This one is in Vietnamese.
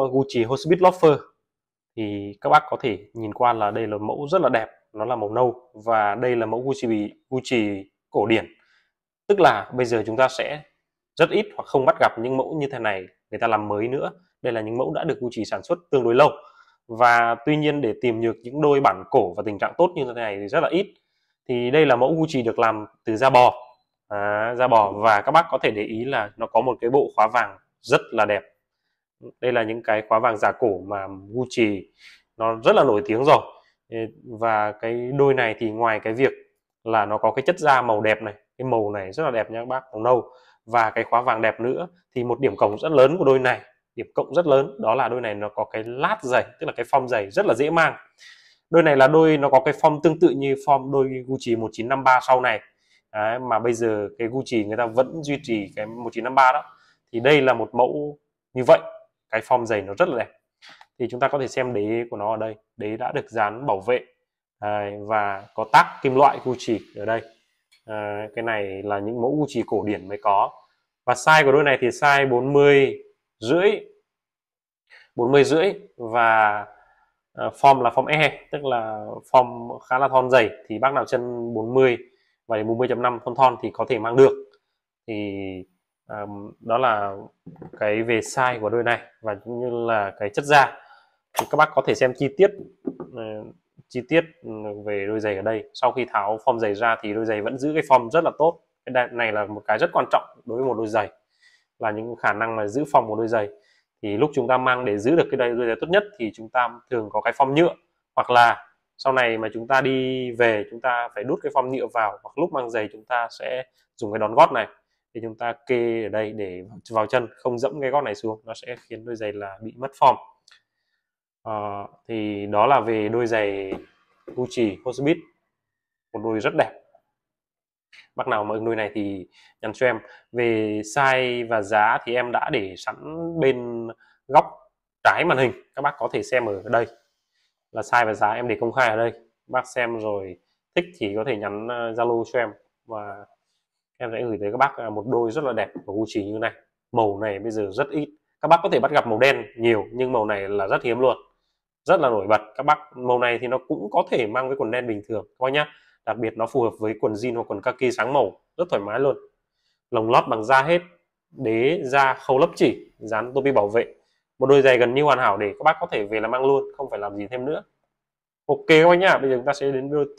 Gucci Horsebit Loafer thì các bác có thể nhìn qua là đây là mẫu rất là đẹp nó là màu nâu và đây là mẫu Gucci Gucci cổ điển tức là bây giờ chúng ta sẽ rất ít hoặc không bắt gặp những mẫu như thế này người ta làm mới nữa đây là những mẫu đã được Gucci sản xuất tương đối lâu và tuy nhiên để tìm được những đôi bản cổ và tình trạng tốt như thế này thì rất là ít thì đây là mẫu Gucci được làm từ da bò à, da bò và các bác có thể để ý là nó có một cái bộ khóa vàng rất là đẹp đây là những cái khóa vàng giả cổ mà Gucci nó rất là nổi tiếng rồi và cái đôi này thì ngoài cái việc là nó có cái chất da màu đẹp này cái màu này rất là đẹp nha các bác màu nâu và cái khóa vàng đẹp nữa thì một điểm cộng rất lớn của đôi này điểm cộng rất lớn đó là đôi này nó có cái lát giày tức là cái form giày rất là dễ mang đôi này là đôi nó có cái form tương tự như form đôi Gucci 1953 sau này Đấy, mà bây giờ cái Gucci người ta vẫn duy trì cái 1953 đó thì đây là một mẫu như vậy cái form giày nó rất là đẹp thì chúng ta có thể xem đế của nó ở đây đế đã được dán bảo vệ à, và có tác kim loại Gucci ở đây à, cái này là những mẫu Gucci cổ điển mới có và size của đôi này thì size 40 rưỡi 40 rưỡi và ờ, form là form E tức là form khá là thon dày thì bác nào chân 40 và đến 40.5 thon thon thì có thể mang được thì um, đó là cái về size của đôi này và cũng như là cái chất da thì các bác có thể xem chi tiết uh, chi tiết ừ, về đôi giày ở đây sau khi tháo form giày ra thì đôi giày vẫn giữ cái form rất là tốt cái này là một cái rất quan trọng đối với một đôi giày là những khả năng mà giữ form của đôi giày thì lúc chúng ta mang để giữ được cái đôi giày tốt nhất thì chúng ta thường có cái form nhựa hoặc là sau này mà chúng ta đi về chúng ta phải đút cái form nhựa vào hoặc lúc mang giày chúng ta sẽ dùng cái đón gót này thì chúng ta kê ở đây để vào chân không dẫm cái gót này xuống nó sẽ khiến đôi giày là bị mất form à, thì đó là về đôi giày Gucci Hotsbit một đôi rất đẹp bác nào mà ưng đôi này thì nhắn cho em về size và giá thì em đã để sẵn bên góc trái màn hình các bác có thể xem ở đây là size và giá em để công khai ở đây bác xem rồi thích thì có thể nhắn ờ, zalo cho em và em sẽ gửi tới các bác à, một đôi rất là đẹp của Gucci như này màu này bây giờ rất ít các bác có thể bắt gặp màu đen nhiều nhưng màu này là rất hiếm luôn rất là nổi bật các bác màu này thì nó cũng có thể mang với quần đen bình thường coi nhá đặc biệt nó phù hợp với quần jean hoặc quần kaki sáng màu rất thoải mái luôn lồng lót bằng da hết đế da khâu lấp chỉ dán topi bảo vệ một đôi giày gần như hoàn hảo để các bác có thể về là mang luôn không phải làm gì thêm nữa ok các nhá bây giờ chúng ta sẽ đến video tiếp